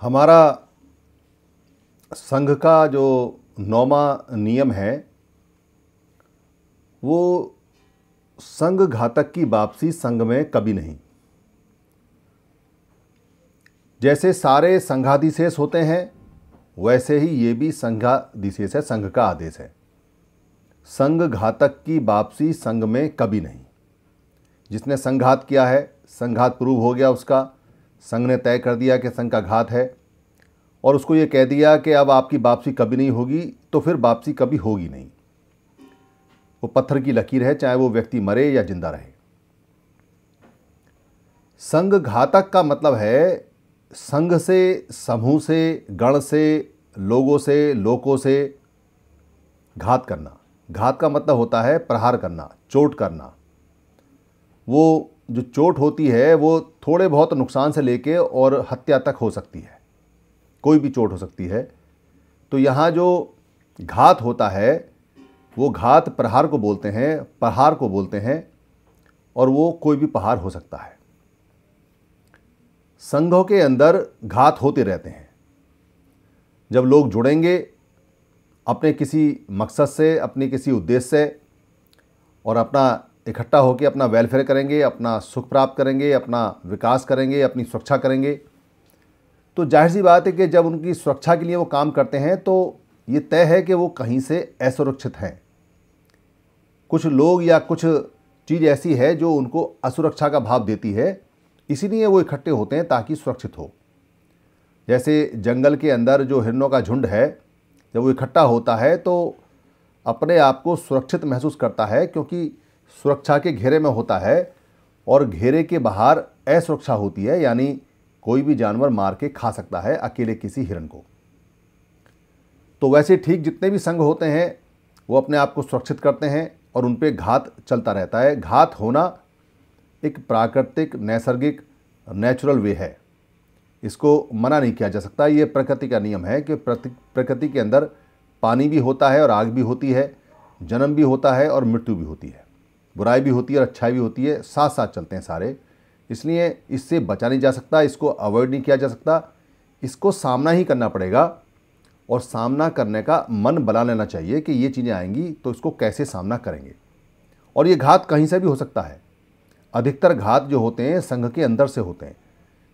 हमारा संघ का जो नौवा नियम है वो संघ घातक की वापसी संघ में कभी नहीं जैसे सारे संघाधिशेष होते हैं वैसे ही ये भी संघाधिशेष है संघ का आदेश है संघ घातक की वापसी संघ में कभी नहीं जिसने संघात किया है संघात प्रूव हो गया उसका संघ ने तय कर दिया कि संघ का घात है और उसको ये कह दिया कि अब आपकी वापसी कभी नहीं होगी तो फिर वापसी कभी होगी नहीं वो पत्थर की लकीर है चाहे वो व्यक्ति मरे या जिंदा रहे संघ घातक का मतलब है संघ से समूह से गण से लोगों से लोकों से घात करना घात का मतलब होता है प्रहार करना चोट करना वो जो चोट होती है वो थोड़े बहुत नुकसान से लेके और हत्या तक हो सकती है कोई भी चोट हो सकती है तो यहाँ जो घात होता है वो घात प्रहार को बोलते हैं प्रहार को बोलते हैं और वो कोई भी पहाड़ हो सकता है संघों के अंदर घात होते रहते हैं जब लोग जुड़ेंगे अपने किसी मकसद से अपने किसी उद्देश्य से और अपना इकट्ठा होकर अपना वेलफेयर करेंगे अपना सुख प्राप्त करेंगे अपना विकास करेंगे अपनी सुरक्षा करेंगे तो जाहिर सी बात है कि जब उनकी सुरक्षा के लिए वो काम करते हैं तो ये तय है कि वो कहीं से असुरक्षित हैं कुछ लोग या कुछ चीज़ ऐसी है जो उनको असुरक्षा का भाव देती है इसीलिए वो इकट्ठे होते हैं ताकि सुरक्षित हो जैसे जंगल के अंदर जो हिरणों का झुंड है जब वो इकट्ठा होता है तो अपने आप को सुरक्षित महसूस करता है क्योंकि सुरक्षा के घेरे में होता है और घेरे के बाहर असुरक्षा होती है यानी कोई भी जानवर मार के खा सकता है अकेले किसी हिरण को तो वैसे ठीक जितने भी संघ होते हैं वो अपने आप को सुरक्षित करते हैं और उन पर घात चलता रहता है घात होना एक प्राकृतिक नैसर्गिक नेचुरल वे है इसको मना नहीं किया जा सकता ये प्रकृति का नियम है कि प्रकृति के अंदर पानी भी होता है और आग भी होती है जन्म भी होता है और मृत्यु भी होती है बुराई भी होती है और अच्छाई भी होती है साथ साथ चलते हैं सारे इसलिए इससे बचा नहीं जा सकता इसको अवॉइड नहीं किया जा सकता इसको सामना ही करना पड़ेगा और सामना करने का मन बना लेना चाहिए कि ये चीज़ें आएंगी तो इसको कैसे सामना करेंगे और ये घात कहीं से भी हो सकता है अधिकतर घात जो होते हैं संघ के अंदर से होते हैं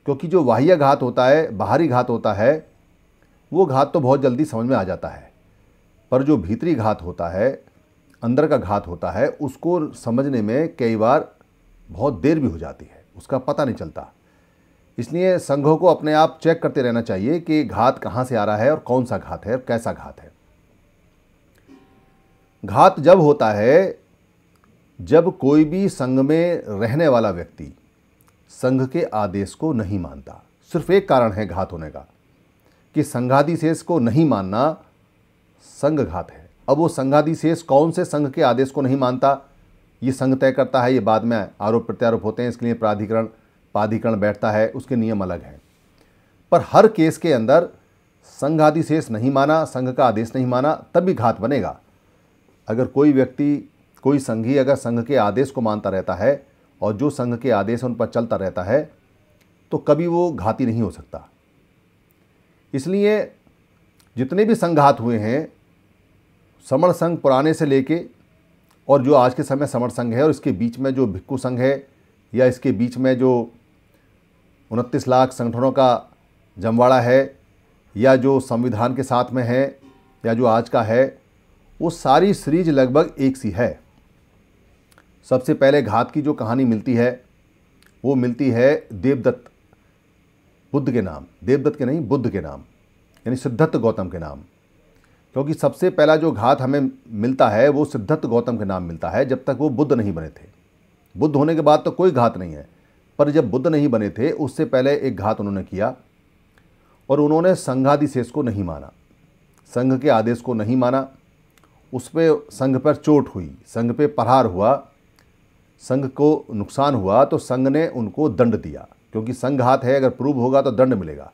क्योंकि जो बाह्य घात होता है बाहरी घात होता है वो घात तो बहुत जल्दी समझ में आ जाता है पर जो भीतरी घात होता है अंदर का घात होता है उसको समझने में कई बार बहुत देर भी हो जाती है उसका पता नहीं चलता इसलिए संघों को अपने आप चेक करते रहना चाहिए कि घात कहाँ से आ रहा है और कौन सा घात है और कैसा घात है घात जब होता है जब कोई भी संघ में रहने वाला व्यक्ति संघ के आदेश को नहीं मानता सिर्फ एक कारण है घात होने का कि संघाधिशेष को नहीं मानना संघ घात है अब वो संघाधिशेष कौन से संघ के आदेश को नहीं मानता ये संघ तय करता है ये बाद में आरोप प्रत्यारोप होते हैं इसके लिए प्राधिकरण प्राधिकरण बैठता है उसके नियम अलग हैं पर हर केस के अंदर संघाधिशेष नहीं माना संघ का आदेश नहीं माना तब भी घात बनेगा अगर कोई व्यक्ति कोई संघी अगर संघ के आदेश को मानता रहता है और जो संघ के आदेश उन पर चलता रहता है तो कभी वो घाती नहीं हो सकता इसलिए जितने भी संघात हुए हैं समर संघ पुराने से लेके और जो आज के समय समर संघ है और इसके बीच में जो भिक्खू संघ है या इसके बीच में जो उनतीस लाख संगठनों का जमवाड़ा है या जो संविधान के साथ में है या जो आज का है वो सारी सीरीज लगभग एक सी है सबसे पहले घात की जो कहानी मिलती है वो मिलती है देवदत्त बुद्ध के नाम देवदत्त के नहीं बुद्ध के नाम यानी सिद्धत्त गौतम के नाम क्योंकि सबसे पहला जो घात हमें मिलता है वो सिद्धत गौतम के नाम मिलता है जब तक वो बुद्ध नहीं बने थे बुद्ध होने के बाद तो कोई घात नहीं है पर जब बुद्ध नहीं बने थे उससे पहले एक घात उन्होंने किया और उन्होंने संघादिशेष को नहीं माना संघ के आदेश को नहीं माना उस पर संघ पर चोट हुई संघ पे प्रहार हुआ संघ को नुकसान हुआ तो संघ ने उनको दंड दिया क्योंकि संघात है अगर प्रूव होगा तो दंड मिलेगा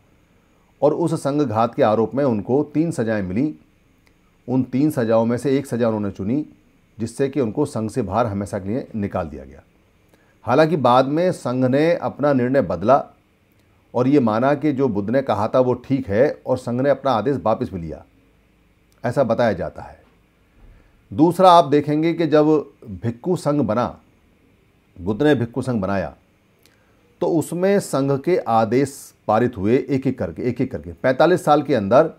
और उस संघ घात के आरोप में उनको तीन सजाएं मिली उन तीन सजाओं में से एक सज़ा उन्होंने चुनी जिससे कि उनको संघ से बाहर हमेशा के लिए निकाल दिया गया हालांकि बाद में संघ ने अपना निर्णय बदला और ये माना कि जो बुद्ध ने कहा था वो ठीक है और संघ ने अपना आदेश वापस भी लिया ऐसा बताया जाता है दूसरा आप देखेंगे कि जब भिक्खू संघ बना बुद्ध ने भिक्कू संघ बनाया तो उसमें संघ के आदेश पारित हुए एक एक करके एक एक करके 45 साल के अंदर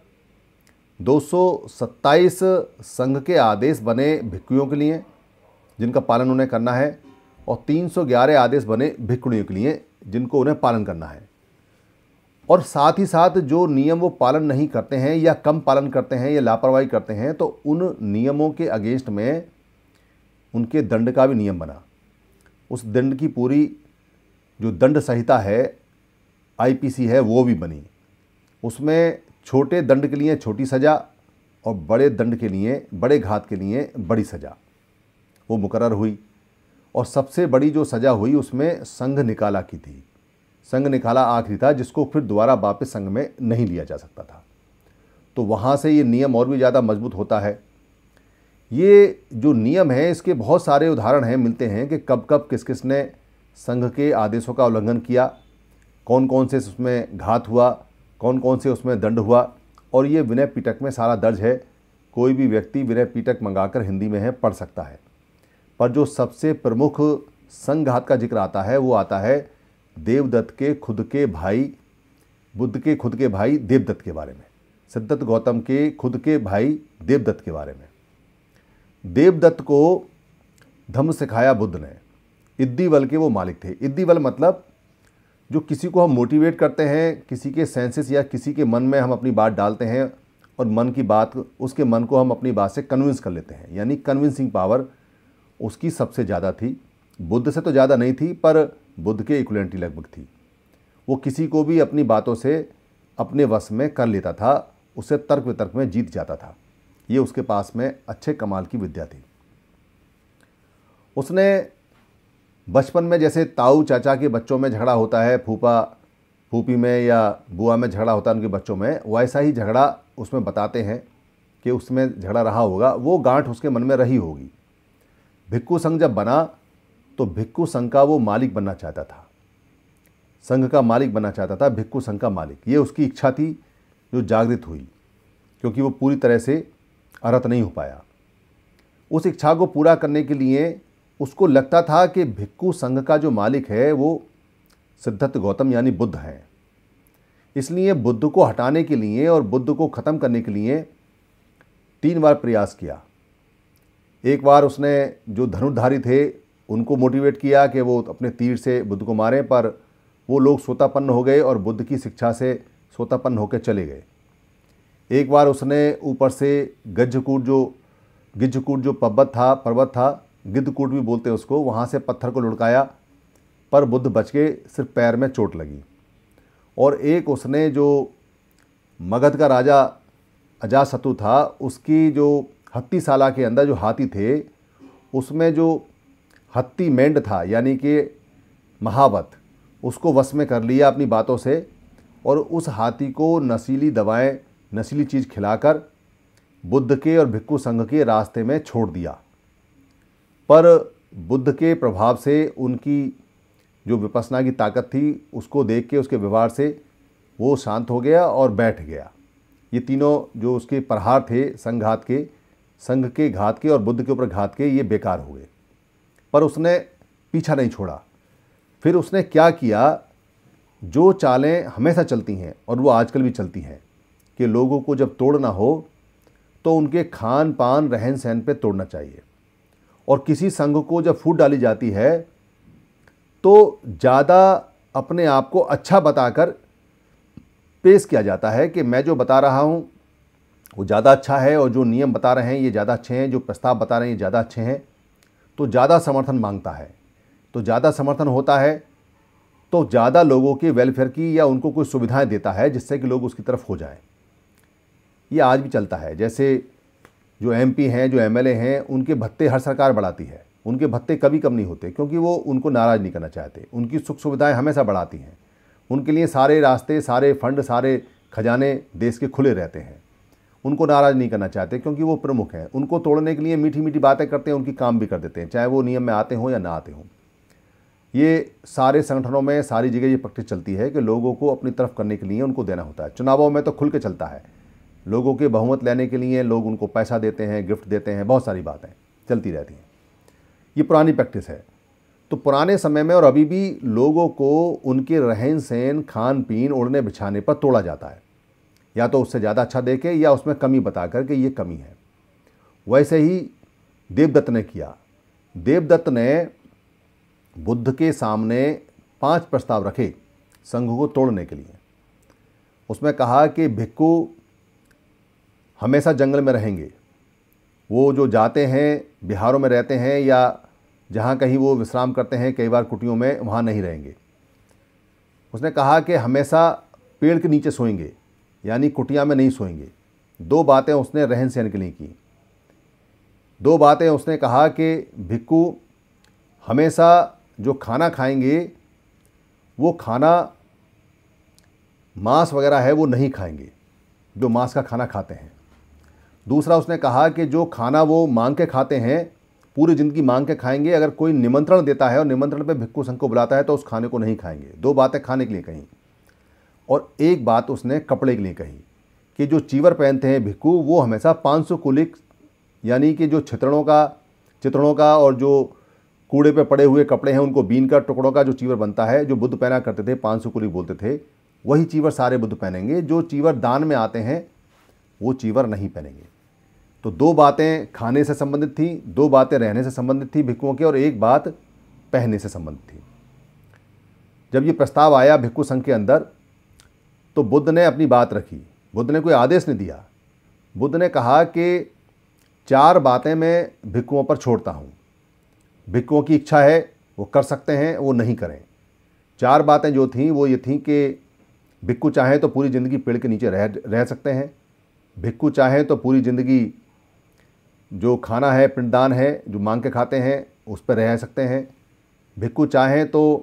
227 संघ के आदेश बने भिक्कुओं के लिए जिनका पालन उन्हें करना है और 311 आदेश बने भिक्कुड़ियों के लिए जिनको उन्हें पालन करना है और साथ ही साथ जो नियम वो पालन नहीं करते हैं या कम पालन करते हैं या लापरवाही करते हैं तो उन नियमों के अगेंस्ट में उनके दंड का भी नियम बना उस दंड की पूरी जो दंड संहिता है आईपीसी है वो भी बनी उसमें छोटे दंड के लिए छोटी सज़ा और बड़े दंड के लिए बड़े घात के लिए बड़ी सज़ा वो मुकर हुई और सबसे बड़ी जो सज़ा हुई उसमें संघ निकाला की थी संघ निकाला आखिरी था जिसको फिर दोबारा वापस संघ में नहीं लिया जा सकता था तो वहाँ से ये नियम और भी ज़्यादा मजबूत होता है ये जो नियम है इसके बहुत सारे उदाहरण हैं मिलते हैं कि कब कब किस किसने संघ के आदेशों का उल्लंघन किया कौन कौन से उसमें घात हुआ कौन कौन से उसमें दंड हुआ और ये विनय पीटक में सारा दर्ज है कोई भी व्यक्ति विनय पीटक मंगाकर हिंदी में है पढ़ सकता है पर जो सबसे प्रमुख संघात का जिक्र आता है वो आता है देवदत्त के खुद के भाई बुद्ध के खुद के भाई देवदत्त के बारे में सिद्धत गौतम के खुद के भाई देवदत्त के बारे में देवदत्त को धम्म सिखाया बुद्ध ने इद्दीवल के वो मालिक थे इद्दीवल मतलब जो किसी को हम मोटिवेट करते हैं किसी के सेंसेस या किसी के मन में हम अपनी बात डालते हैं और मन की बात उसके मन को हम अपनी बात से कन्विंस कर लेते हैं यानी कन्विंसिंग पावर उसकी सबसे ज़्यादा थी बुद्ध से तो ज़्यादा नहीं थी पर बुद्ध के इक्वलेंटी लगभग थी वो किसी को भी अपनी बातों से अपने वश में कर लेता था उसे तर्क वितर्क में जीत जाता था ये उसके पास में अच्छे कमाल की विद्या थी उसने बचपन में जैसे ताऊ चाचा के बच्चों में झगड़ा होता है फूफा फूपी में या बुआ में झगड़ा होता है उनके बच्चों में वैसा ही झगड़ा उसमें बताते हैं कि उसमें झगड़ा रहा होगा वो गांठ उसके मन में रही होगी भिक्कु संघ जब बना तो भिक्खू संघ का वो मालिक बनना चाहता था संघ का मालिक बनना चाहता था भिक्खू संघ का मालिक ये उसकी इच्छा थी जो जागृत हुई क्योंकि वो पूरी तरह से अरत नहीं हो पाया उस इच्छा को पूरा करने के लिए उसको लगता था कि भिक्खु संघ का जो मालिक है वो सिद्धार्थ गौतम यानी बुद्ध है इसलिए बुद्ध को हटाने के लिए और बुद्ध को ख़त्म करने के लिए तीन बार प्रयास किया एक बार उसने जो धनुर्धारी थे उनको मोटिवेट किया कि वो अपने तीर से बुद्ध को मारें पर वो लोग सोतापन्न हो गए और बुद्ध की शिक्षा से सोतापन्न होकर चले गए एक बार उसने ऊपर से गज्जकूट जो गिज्जकूट जो पर्वत था पर्वत था गिद्धकूट भी बोलते हैं उसको वहाँ से पत्थर को लुढ़काया पर बुद्ध बच के सिर्फ पैर में चोट लगी और एक उसने जो मगध का राजा अजाशत्रु था उसकी जो हत्तीशाला के अंदर जो हाथी थे उसमें जो हत्ती मेंड था यानी कि महावत उसको वश में कर लिया अपनी बातों से और उस हाथी को नशीली दवाएं नशीली चीज़ खिलाकर बुद्ध के और भिक्खु संघ के रास्ते में छोड़ दिया पर बुद्ध के प्रभाव से उनकी जो विपसना की ताकत थी उसको देख के उसके व्यवहार से वो शांत हो गया और बैठ गया ये तीनों जो उसके प्रहार थे संघात के संघ के घात के और बुद्ध के ऊपर घात के ये बेकार हुए पर उसने पीछा नहीं छोड़ा फिर उसने क्या किया जो चालें हमेशा चलती हैं और वो आजकल भी चलती हैं कि लोगों को जब तोड़ना हो तो उनके खान पान रहन सहन पर तोड़ना चाहिए और किसी संघ को जब फूट डाली जाती है तो ज़्यादा अपने आप को अच्छा बताकर पेश किया जाता है कि मैं जो बता रहा हूँ वो ज़्यादा अच्छा है और जो नियम बता रहे हैं ये ज़्यादा अच्छे हैं जो प्रस्ताव बता रहे हैं ये ज़्यादा अच्छे हैं तो ज़्यादा समर्थन मांगता है तो ज़्यादा समर्थन होता है तो ज़्यादा लोगों के वेलफेयर की या उनको कोई सुविधाएं देता है जिससे कि लोग उसकी तरफ हो जाएं ये आज भी चलता है जैसे जो एम हैं जो एम हैं उनके भत्ते हर सरकार बढ़ाती है उनके भत्ते कभी कम नहीं होते क्योंकि वो उनको नाराज़ नहीं करना चाहते उनकी सुख सुविधाएँ हमेशा बढ़ाती हैं उनके लिए सारे रास्ते सारे फंड सारे खजाने देश के खुले रहते हैं उनको नाराज़ नहीं करना चाहते क्योंकि वो प्रमुख हैं उनको तोड़ने के लिए मीठी मीठी बातें करते हैं उनकी काम भी कर देते हैं चाहे वो नियम में आते हों या ना आते हों ये सारे संगठनों में सारी जगह ये प्रैक्टिस चलती है कि लोगों को अपनी तरफ करने के लिए उनको देना होता है चुनावों में तो खुल के चलता है लोगों के बहुमत लेने के लिए लोग उनको पैसा देते हैं गिफ्ट देते हैं बहुत सारी बातें चलती रहती हैं ये पुरानी प्रैक्टिस है तो पुराने समय में और अभी भी लोगों को उनके रहन सहन खान पीन उड़ने बिछाने पर तोड़ा जाता है या तो उससे ज़्यादा अच्छा देखे या उसमें कमी बता कर ये कमी है वैसे ही देवदत्त ने किया देवदत्त ने बुद्ध के सामने पांच प्रस्ताव रखे संघ को तोड़ने के लिए उसमें कहा कि भिक्खु हमेशा जंगल में रहेंगे वो जो जाते हैं बिहारों में रहते हैं या जहाँ कहीं वो विश्राम करते हैं कई बार कुटियों में वहाँ नहीं रहेंगे उसने कहा कि हमेशा पेड़ के नीचे सोएंगे यानी कुटिया में नहीं सोएंगे दो बातें उसने रहन सहन के लिए की दो बातें उसने कहा कि भिक्कू हमेशा जो खाना खाएंगे वो खाना मांस वगैरह है वो नहीं खाएंगे जो मांस का खाना खाते हैं दूसरा उसने कहा कि जो खाना वो मांग के खाते हैं पूरी ज़िंदगी मांग के खाएंगे अगर कोई निमंत्रण देता है और निमंत्रण पे भिक्खू संघ को बुलाता है तो उस खाने को नहीं खाएंगे दो बातें खाने के लिए कहीं और एक बात उसने कपड़े के लिए कही कि जो चीवर पहनते हैं भिक्खू वो हमेशा पाँच सौ कुलिक यानी कि जो छितड़ों का चित्रणों का और जो कूड़े पे पड़े हुए कपड़े हैं उनको बीन का टुकड़ों का जो चीवर बनता है जो बुद्ध पहना करते थे पाँच सौ कुलिक बोलते थे वही चीवर सारे बुद्ध पहनेंगे जो चीवर दान में आते हैं वो चीवर नहीं पहनेंगे तो दो बातें खाने से संबंधित थी दो बातें रहने से संबंधित थी भिक्कुओं की और एक बात पहनने से संबंधित थी जब ये प्रस्ताव आया भिक्खु संघ के अंदर तो बुद्ध ने अपनी बात रखी बुद्ध ने कोई आदेश नहीं दिया बुद्ध ने कहा कि चार बातें मैं भिक्खुओं पर छोड़ता हूँ भिक्खुओं की इच्छा है वो कर सकते हैं वो नहीं करें चार बातें जो थीं वो ये थीं कि भिक्खु चाहें तो पूरी ज़िंदगी पेड़ के नीचे रह रह सकते हैं भिक्खु चाहें तो पूरी ज़िंदगी जो खाना है पिंडदान है जो मांग के खाते हैं उस पर रह सकते हैं भिक्कू चाहें तो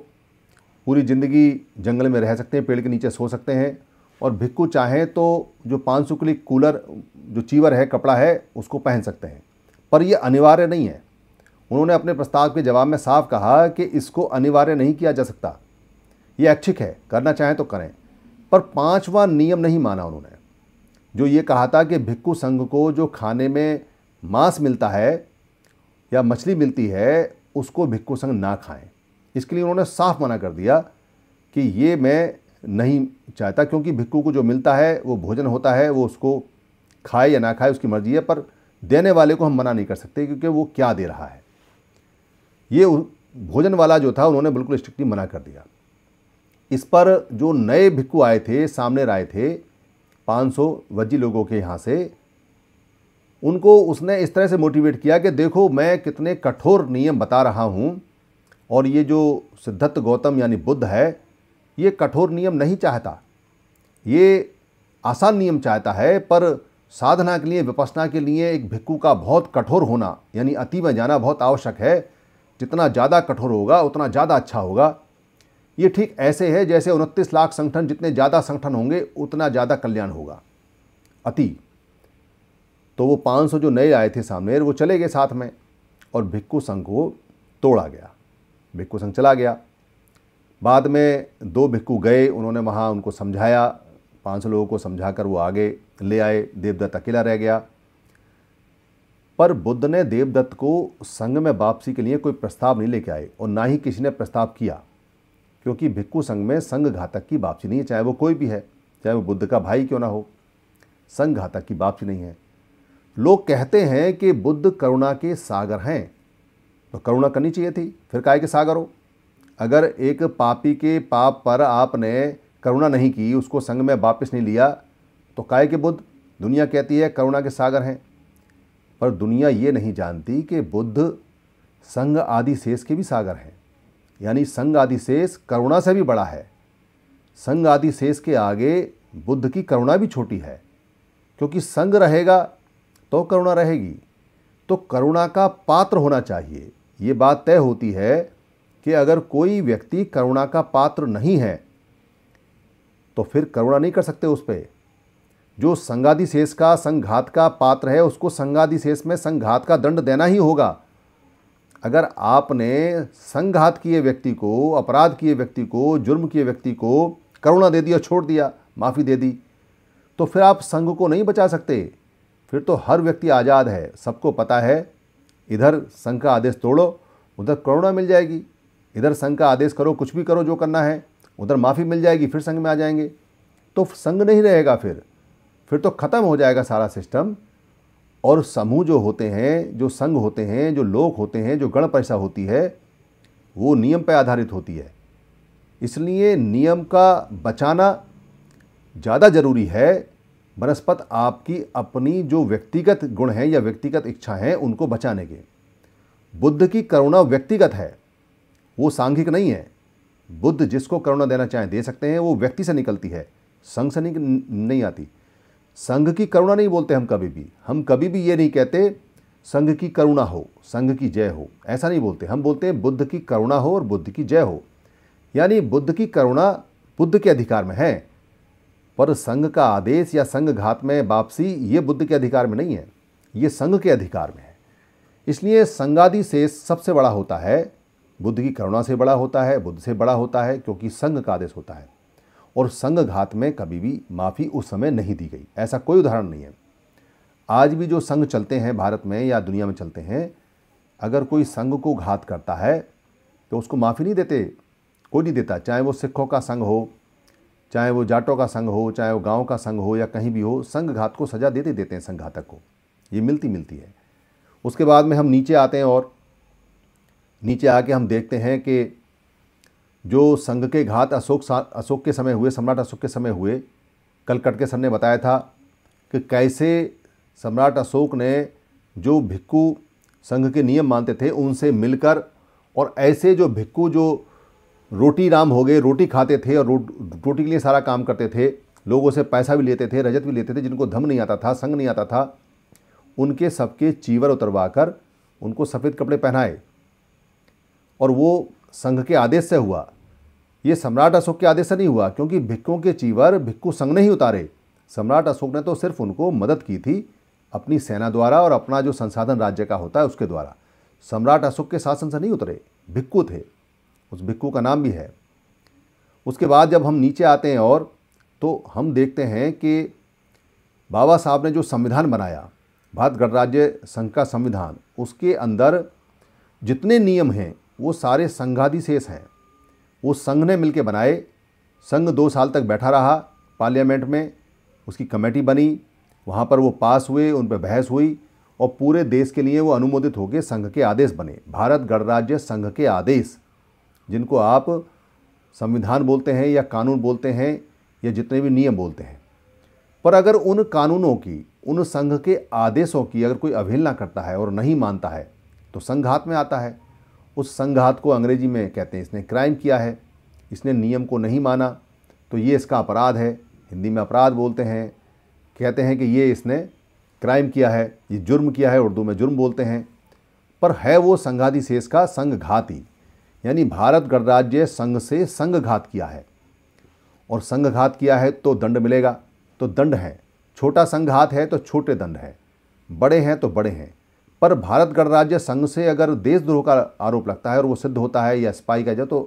पूरी ज़िंदगी जंगल में रह सकते हैं पेड़ के नीचे सो सकते हैं और भिक्खु चाहें तो जो पाँच सौ के कूलर जो चीवर है कपड़ा है उसको पहन सकते हैं पर यह अनिवार्य नहीं है उन्होंने अपने प्रस्ताव के जवाब में साफ कहा कि इसको अनिवार्य नहीं किया जा सकता ये ऐच्छिक है करना चाहें तो करें पर पांचवा नियम नहीं माना उन्होंने जो ये कहा था कि भिक्कू संघ को जो खाने में मांस मिलता है या मछली मिलती है उसको भिक्खु संघ ना खाएं इसके लिए उन्होंने साफ मना कर दिया कि ये मैं नहीं चाहता क्योंकि भिक्खु को जो मिलता है वो भोजन होता है वो उसको खाए या ना खाए उसकी मर्जी है पर देने वाले को हम मना नहीं कर सकते क्योंकि वो क्या दे रहा है ये भोजन वाला जो था उन्होंने बिल्कुल स्ट्रिक्टली मना कर दिया इस पर जो नए भिक्खु आए थे सामने आए थे 500 वज्जी लोगों के यहाँ से उनको उसने इस तरह से मोटिवेट किया कि देखो मैं कितने कठोर नियम बता रहा हूँ और ये जो सिद्धत्त गौतम यानी बुद्ध है ये कठोर नियम नहीं चाहता ये आसान नियम चाहता है पर साधना के लिए विपसना के लिए एक भिक्खु का बहुत कठोर होना यानी अति में जाना बहुत आवश्यक है जितना ज़्यादा कठोर होगा उतना ज़्यादा अच्छा होगा ये ठीक ऐसे है जैसे उनतीस लाख संगठन जितने ज़्यादा संगठन होंगे उतना ज़्यादा कल्याण होगा अति तो वो 500 जो नए आए थे सामने वो चले गए साथ में और भिक्खु संघ को तोड़ा गया भिक्खु संघ चला गया बाद में दो भिक्खु गए उन्होंने वहाँ उनको समझाया पाँच सौ लोगों को समझा कर वो आगे ले आए देवदत्त अकेला रह गया पर बुद्ध ने देवदत्त को संघ में वापसी के लिए कोई प्रस्ताव नहीं लेके आए और ना ही किसी ने प्रस्ताव किया क्योंकि भिक्खु संघ में संघ घातक की वापसी नहीं है चाहे वो कोई भी है चाहे वो बुद्ध का भाई क्यों ना हो संघ घातक की वापसी नहीं है लोग कहते हैं कि बुद्ध करुणा के सागर हैं तो करुणा करनी चाहिए थी फिर काय के सागर हो अगर एक पापी के पाप पर आपने करुणा नहीं की उसको संग में वापस नहीं लिया तो काय के बुद्ध दुनिया कहती है करुणा के सागर हैं पर दुनिया ये नहीं जानती कि बुद्ध संग आदि शेष के भी सागर हैं यानी संग आदि शेष करुणा से भी बड़ा है संग आदि शेष के आगे बुद्ध की करुणा भी छोटी है क्योंकि संग रहेगा तो करुणा रहेगी तो करुणा का पात्र होना चाहिए ये बात तय होती है कि अगर कोई व्यक्ति करुणा का पात्र नहीं है तो फिर करुणा नहीं कर सकते उस पर जो संगादि शेष का संघात का पात्र है उसको संगादि शेष में संघात का दंड देना ही होगा अगर आपने संघात किए व्यक्ति को अपराध किए व्यक्ति को जुर्म किए व्यक्ति को करुणा दे दी और छोड़ दिया माफ़ी दे दी तो फिर आप संघ को नहीं बचा सकते फिर तो हर व्यक्ति आज़ाद है सबको पता है इधर संघ का आदेश तोड़ो उधर करुणा मिल जाएगी इधर संघ का आदेश करो कुछ भी करो जो करना है उधर माफ़ी मिल जाएगी फिर संघ में आ जाएंगे तो संघ नहीं रहेगा फिर फिर तो ख़त्म हो जाएगा सारा सिस्टम और समूह जो होते हैं जो संघ होते हैं जो लोग होते हैं जो गण परिषद होती है वो नियम पर आधारित होती है इसलिए नियम का बचाना ज़्यादा ज़रूरी है बनस्पत आपकी अपनी जो व्यक्तिगत गुण है या व्यक्तिगत इच्छा है उनको बचाने के बुद्ध की करुणा व्यक्तिगत है वो सांघिक नहीं है बुद्ध जिसको करुणा देना चाहें दे सकते हैं वो व्यक्ति से निकलती है संघ से नहीं आती संघ की करुणा नहीं बोलते हम कभी भी हम कभी भी ये नहीं कहते संघ की करुणा हो संघ की जय हो ऐसा नहीं बोलते हम बोलते हैं बुद्ध की करुणा हो और बुद्ध की जय हो यानी बुद्ध की करुणा बुद्ध के अधिकार में है पर संघ का आदेश या संघ घात में वापसी ये बुद्ध के अधिकार में नहीं है ये संघ के अधिकार में है इसलिए संगादि से सबसे बड़ा होता है बुद्ध की करुणा से बड़ा होता है बुद्ध से बड़ा होता है क्योंकि संघ का आदेश होता है और संघ घात में कभी भी माफ़ी उस समय नहीं दी गई ऐसा कोई उदाहरण नहीं है आज भी जो संघ चलते हैं भारत में या दुनिया में चलते हैं अगर कोई संघ को घात करता है तो उसको माफ़ी नहीं देते कोई नहीं देता चाहे वो सिखों का संघ हो चाहे वो जाटों का संघ हो चाहे वो गांव का संघ हो या कहीं भी हो संघघात को सज़ा देते देते हैं संघातक को ये मिलती मिलती है उसके बाद में हम नीचे आते हैं और नीचे आके हम देखते हैं कि जो संघ के घात अशोक अशोक के समय हुए सम्राट अशोक के समय हुए कल कटके सर ने बताया था कि कैसे सम्राट अशोक ने जो भिक्कू संघ के नियम मानते थे उनसे मिलकर और ऐसे जो भिक्कू जो रोटी राम हो गए रोटी खाते थे और रो, रोटी के लिए सारा काम करते थे लोगों से पैसा भी लेते थे रजत भी लेते थे जिनको धम नहीं आता था संग नहीं आता था उनके सबके चीवर उतरवा कर उनको सफ़ेद कपड़े पहनाए और वो संघ के आदेश से हुआ ये सम्राट अशोक के आदेश से नहीं हुआ क्योंकि भिक्कों के चीवर भिक्कू संघ नहीं उतारे सम्राट अशोक ने तो सिर्फ उनको मदद की थी अपनी सेना द्वारा और अपना जो संसाधन राज्य का होता है उसके द्वारा सम्राट अशोक के शासन से नहीं उतरे भिक्कू थे उस भिक्कू का नाम भी है उसके बाद जब हम नीचे आते हैं और तो हम देखते हैं कि बाबा साहब ने जो संविधान बनाया भारत गणराज्य संघ का संविधान उसके अंदर जितने नियम हैं वो सारे संघाधिशेष हैं वो संघ ने मिलकर बनाए संघ दो साल तक बैठा रहा पार्लियामेंट में उसकी कमेटी बनी वहाँ पर वो पास हुए उन पर बहस हुई और पूरे देश के लिए वो अनुमोदित होकर संघ के आदेश बने भारत गणराज्य संघ के आदेश जिनको आप संविधान बोलते हैं या कानून बोलते हैं या जितने भी नियम बोलते हैं पर अगर उन कानूनों की उन संघ के आदेशों की अगर कोई अवहेलना करता है और नहीं मानता है तो संघात में आता है उस संघात को अंग्रेजी में कहते हैं इसने क्राइम किया है इसने नियम को नहीं माना तो ये इसका अपराध है हिंदी में अपराध बोलते हैं कहते हैं कि ये इसने क्राइम किया है ये जुर्म किया है उर्दू में जुर्म बोलते हैं पर है वो संघाति शेष का संघघाती यानी भारत गणराज्य संघ से संघघात किया है और संघघात किया है तो दंड मिलेगा तो दंड है छोटा संघात है तो छोटे दंड है बड़े हैं तो बड़े हैं पर भारत गणराज्य संघ से अगर देशद्रोह का आरोप लगता है और वो सिद्ध होता है या स्पाई का जाए तो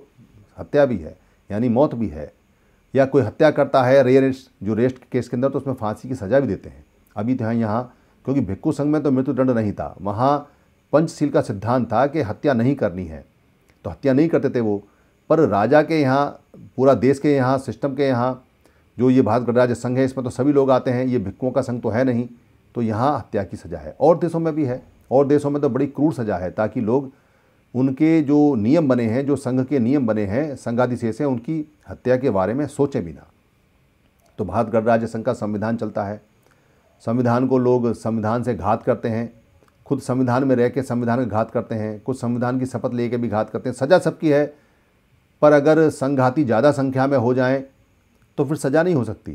हत्या भी है यानी मौत भी है या कोई हत्या करता है रेस्ट जो रेस्ट केस के अंदर तो उसमें फांसी की सज़ा भी देते हैं अभी तो यहाँ क्योंकि भिक्कू संघ में तो मृत्युदंड नहीं था वहाँ पंचशील का सिद्धांत था कि हत्या नहीं करनी है तो हत्या नहीं करते थे वो पर राजा के यहाँ पूरा देश के यहाँ सिस्टम के यहाँ जो ये भारत गणराज्य संघ है इसमें तो सभी लोग आते हैं ये भिक्कुओं का संघ तो है नहीं तो यहाँ हत्या की सज़ा है और देशों में भी है और देशों में तो बड़ी क्रूर सज़ा है ताकि लोग उनके जो नियम बने हैं जो संघ के नियम बने हैं संघाधिशेष हैं उनकी हत्या के बारे में सोचें बिना तो भारत गणराज्य संघ का संविधान चलता है संविधान को लोग संविधान से घात करते हैं खुद संविधान में रह के संविधान का घात करते हैं कुछ संविधान की शपथ ले भी घात करते हैं सज़ा सबकी है पर अगर संघाती ज़्यादा संख्या में हो जाएं तो फिर सज़ा नहीं हो सकती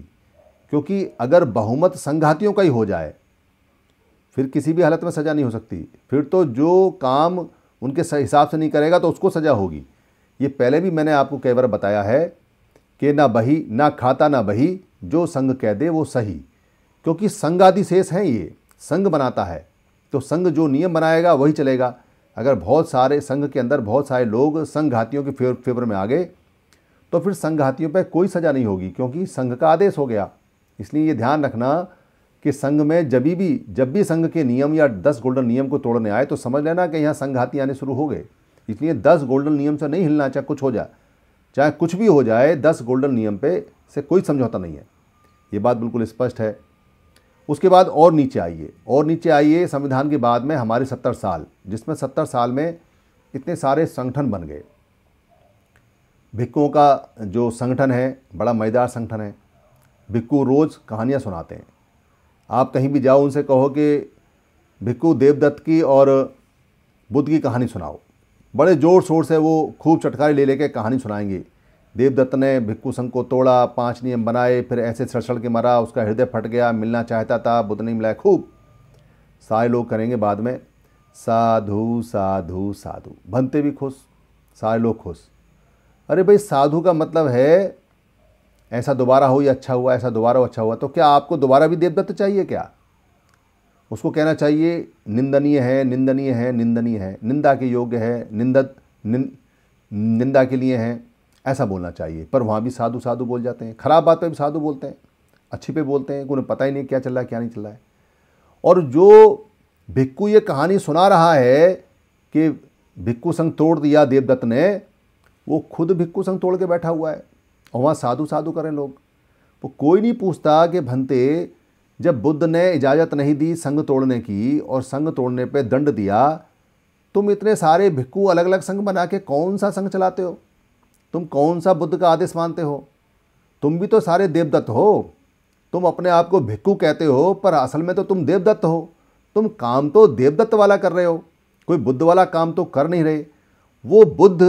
क्योंकि अगर बहुमत संघातियों का ही हो जाए फिर किसी भी हालत में सज़ा नहीं हो सकती फिर तो जो काम उनके हिसाब से नहीं करेगा तो उसको सज़ा होगी ये पहले भी मैंने आपको कई बार बताया है कि ना बही ना खाता ना बही जो संघ कह दे वो सही क्योंकि संगादि शेष हैं ये संघ बनाता है तो संघ जो नियम बनाएगा वही चलेगा अगर बहुत सारे संघ के अंदर बहुत सारे लोग संघातियों के फेवर फेवर में आ गए तो फिर संघातियों पर कोई सज़ा नहीं होगी क्योंकि संघ का आदेश हो गया इसलिए ये ध्यान रखना कि संघ में जब भी जब भी संघ के नियम या दस गोल्डन नियम को तोड़ने आए तो समझ लेना कि यहाँ संघाती आने शुरू हो गए इसलिए दस गोल्डन नियम से नहीं हिलना चाहे कुछ हो जाए चाहे कुछ भी हो जाए दस गोल्डन नियम पे से कोई समझौता नहीं है ये बात बिल्कुल स्पष्ट है उसके बाद और नीचे आइए और नीचे आइए संविधान के बाद में हमारे सत्तर साल जिसमें सत्तर साल में इतने सारे संगठन बन गए भिक्कुओं का जो संगठन है बड़ा मज़ेदार संगठन है भिक्कू रोज़ कहानियाँ सुनाते हैं आप कहीं भी जाओ उनसे कहो कि भिक्कू देवदत्त की और बुद्ध की कहानी सुनाओ बड़े ज़ोर शोर से वो खूब चटकारी ले लेके कहानी सुनाएंगे देवदत्त ने भिक्खु संघ को तोड़ा पांच नियम बनाए फिर ऐसे सड़सड़ के मरा उसका हृदय फट गया मिलना चाहता था बुद्ध नहीं मिला खूब सारे लोग करेंगे बाद में साधु साधु साधु बनते भी खुश सारे लोग खुश अरे भाई साधु का मतलब है ऐसा दोबारा हो या अच्छा हुआ ऐसा दोबारा हो अच्छा हुआ तो क्या आपको दोबारा भी देवदत्त चाहिए क्या उसको कहना चाहिए निंदनीय है निंदनीय है निंदनीय है निंदा के योग्य है निंदत निंदा के लिए हैं ऐसा बोलना चाहिए पर वहाँ भी साधु साधु बोल जाते हैं ख़राब बात पर भी साधु बोलते हैं अच्छी पे बोलते हैं उन्हें पता ही नहीं क्या चल रहा है क्या नहीं चल रहा है और जो भिक्कू ये कहानी सुना रहा है कि भिक्कू संग तोड़ दिया देवदत्त ने वो खुद भिक्कू संग तोड़ के बैठा हुआ है और वहाँ साधु साधु करें लोग वो कोई नहीं पूछता कि भंते जब बुद्ध ने इजाज़त नहीं दी संग तोड़ने की और संग तोड़ने पर दंड दिया तुम इतने सारे भिक्कू अलग अलग संघ बना के कौन सा संघ चलाते हो तुम कौन सा बुद्ध का आदेश मानते हो तुम भी तो सारे देवदत्त हो तुम अपने आप को भिक्खू कहते हो पर असल में तो तुम देवदत्त हो तुम काम तो देवदत्त वाला कर रहे हो कोई बुद्ध वाला काम तो कर नहीं रहे वो बुद्ध